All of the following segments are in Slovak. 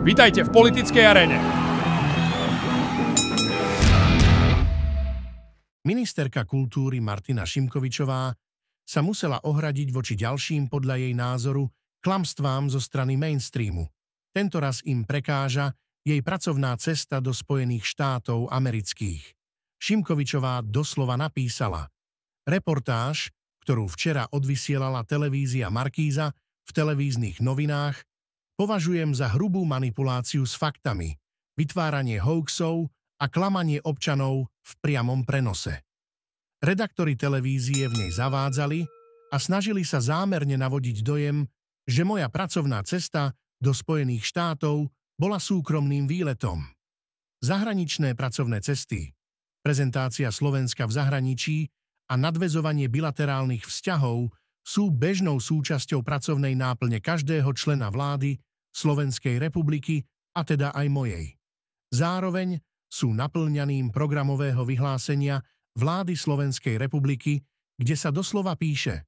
Vítajte v politickej arene. Ministerka kultúry Martina Šimkovičová sa musela ohradiť voči ďalším podľa jej názoru klamstvám zo strany mainstreamu. Tentoraz im prekáža jej pracovná cesta do Spojených štátov amerických. Šimkovičová doslova napísala Reportáž, ktorú včera odvysielala televízia Markíza v televíznych novinách, považujem za hrubú manipuláciu s faktami, vytváranie hoaxov a klamanie občanov v priamom prenose. Redaktori televízie v nej zavádzali a snažili sa zámerne navodiť dojem, že moja pracovná cesta do Spojených štátov bola súkromným výletom. Zahraničné pracovné cesty, prezentácia Slovenska v zahraničí a nadvezovanie bilaterálnych vzťahov sú bežnou súčasťou pracovnej náplne každého člena vlády Slovenskej republiky a teda aj mojej. Zároveň sú naplňaným programového vyhlásenia vlády Slovenskej republiky, kde sa doslova píše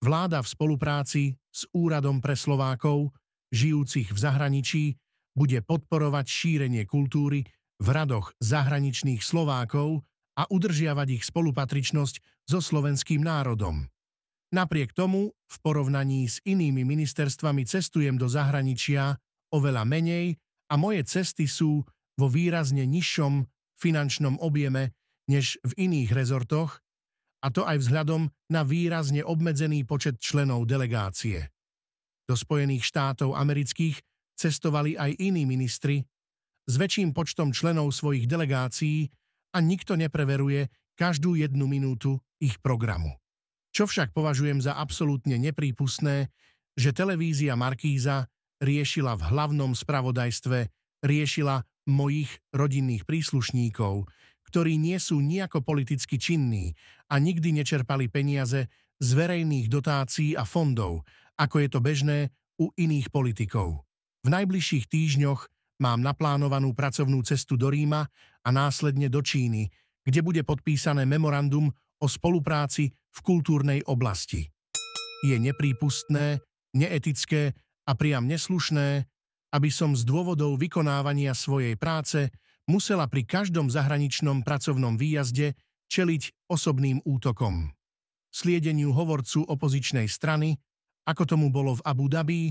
Vláda v spolupráci s Úradom pre Slovákov, žijúcich v zahraničí, bude podporovať šírenie kultúry v radoch zahraničných Slovákov a udržiavať ich spolupatričnosť so slovenským národom. Napriek tomu, v porovnaní s inými ministerstvami cestujem do zahraničia oveľa menej a moje cesty sú vo výrazne nižšom finančnom objeme než v iných rezortoch, a to aj vzhľadom na výrazne obmedzený počet členov delegácie. Do Spojených štátov amerických cestovali aj iní ministri s väčším počtom členov svojich delegácií a nikto nepreveruje každú jednu minútu ich programu. Čo však považujem za absolútne neprípustné, že televízia Markíza riešila v hlavnom spravodajstve, riešila mojich rodinných príslušníkov, ktorí nie sú nejako politicky činní a nikdy nečerpali peniaze z verejných dotácií a fondov, ako je to bežné u iných politikov. V najbližších týždňoch mám naplánovanú pracovnú cestu do Ríma a následne do Číny, kde bude podpísané memorandum o spolupráci v kultúrnej oblasti. Je neprípustné, neetické a priam neslušné, aby som z dôvodov vykonávania svojej práce musela pri každom zahraničnom pracovnom výjazde čeliť osobným útokom. Sliedeniu hovorcu opozičnej strany, ako tomu bolo v Abu Dhabi,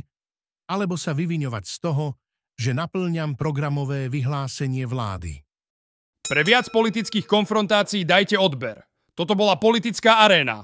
alebo sa vyviňovať z toho, že naplňam programové vyhlásenie vlády. Pre viac politických konfrontácií dajte odber toto bola politická aréna.